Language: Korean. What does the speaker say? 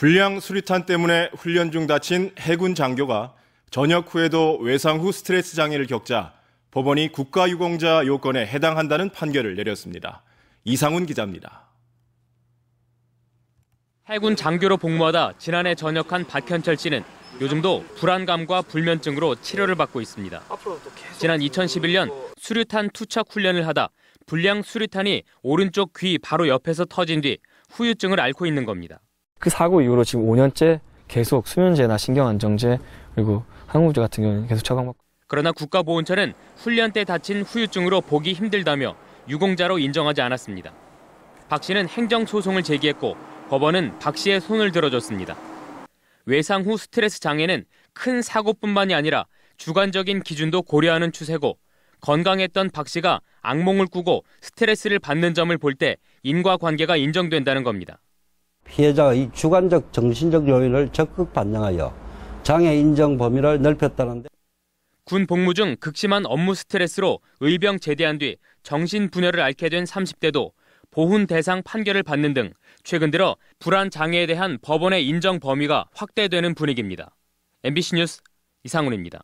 불량 수류탄 때문에 훈련 중 다친 해군 장교가 전역 후에도 외상 후 스트레스 장애를 겪자 법원이 국가유공자 요건에 해당한다는 판결을 내렸습니다. 이상훈 기자입니다. 해군 장교로 복무하다 지난해 전역한 박현철 씨는 요즘도 불안감과 불면증으로 치료를 받고 있습니다. 지난 2011년 수류탄 투척 훈련을 하다 불량 수류탄이 오른쪽 귀 바로 옆에서 터진 뒤 후유증을 앓고 있는 겁니다. 그 사고 이후로 지금 5년째 계속 수면제나 신경안정제 그리고 항우제 같은 경우는 계속 처방받고. 그러나 국가보훈처는 훈련 때 다친 후유증으로 보기 힘들다며 유공자로 인정하지 않았습니다. 박 씨는 행정소송을 제기했고 법원은 박 씨의 손을 들어줬습니다. 외상 후 스트레스 장애는 큰 사고뿐만이 아니라 주관적인 기준도 고려하는 추세고 건강했던 박 씨가 악몽을 꾸고 스트레스를 받는 점을 볼 때 인과관계가 인정된다는 겁니다. 피해자의 주관적 정신적 요인을 적극 반영하여 장애 인정 범위를 넓혔다는데 군 복무 중 극심한 업무 스트레스로 의병 제대한 뒤 정신 분열을 앓게 된 30대도 보훈 대상 판결을 받는 등 최근 들어 불안 장애에 대한 법원의 인정 범위가 확대되는 분위기입니다. MBC 뉴스 이상훈입니다.